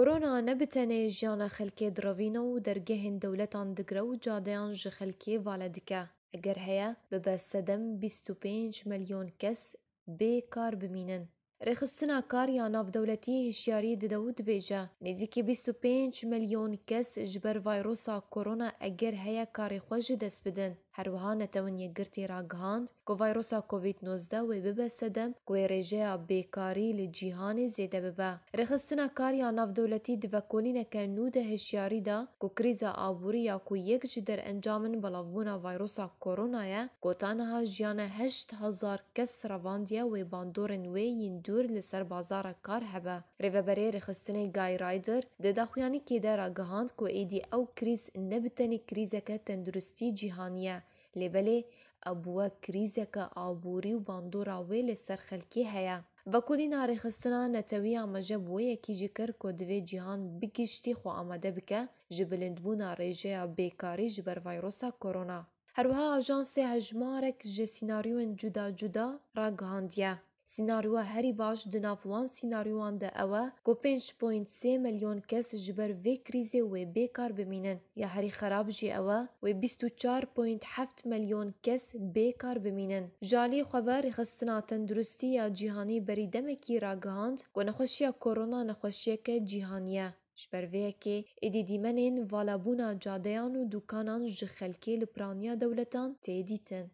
کۆرۆنا نەبتەنەی ژیانە خەلکێ درڕەوینەوە و دەرگەهێن دەولەتان دگرە و جادەیان ji خەلکێ vala dike ئەگەر هەیە ببە سەدەم 25 ملیۆن کەس بێ کار بمینن. Rêxistina kar ya navdewletî hişyarî dide û dibêje nêzîkî 25 milyon kes ji ber vayrosa korona eger heye karê xwe ji dest bidin. هەروەها نەتەوە یەکگرتی ڕگەاند کۆ ڤایرۆسا کۆVید-19 وێ ببە سەدەم کوێ ڕێژەیە بێکاری لە جیهانی زێدە ببە رێخستنا کاریا ناودەولەتی divekkolîneke nû de hişyarî da ku krîza aborî ya ku yek ji derêncamin belavbûna vayrosa korona ye gotaneha jiyana heşt hezar kes revandiye wê bandorên wê yîn dûr li ser bazara kar hebe rêveberê rêxistinê Guy Ryder di daxuyanîkê de ragihand ku êdî ew krîz ne bi tenê krîzeke tendurustî cîhaniye لەبەلێ ئەبووە کریزەکە ئابووری و باندوراوێ لەسەر خەلکی هەیە بەکولی نارێخستنان نەتەوی ئامەژە بۆ یەکیجی کرد کۆ دوێ جیهان بگیشتی خۆ ئامادە بکە ji bilindbûna rêjeya bêkarî ji ber vayrosa korona. Herwiha ajansê hejmarek ji sînaryên cuda cuda ragihandiye. سناریوە هەری باش دناوان سناریوان دە ئەوە کۆ 5.3 ملیۆن کەس ji ber vê krîzê wê bêkar bimînin ya herî xerab jî ew wê 24.7 ملیۆن کەس bêkar bimînin Jalê xeber xistina tendurustî ya cîhanî berî demekî ragihand ku nexweşiya korona nexweşiyeke cîhaniye ji ber vêyekê êdî dîmenên valabûna cadeyan û dûkanan ji xelkê li piraniya dewletan tê dîtin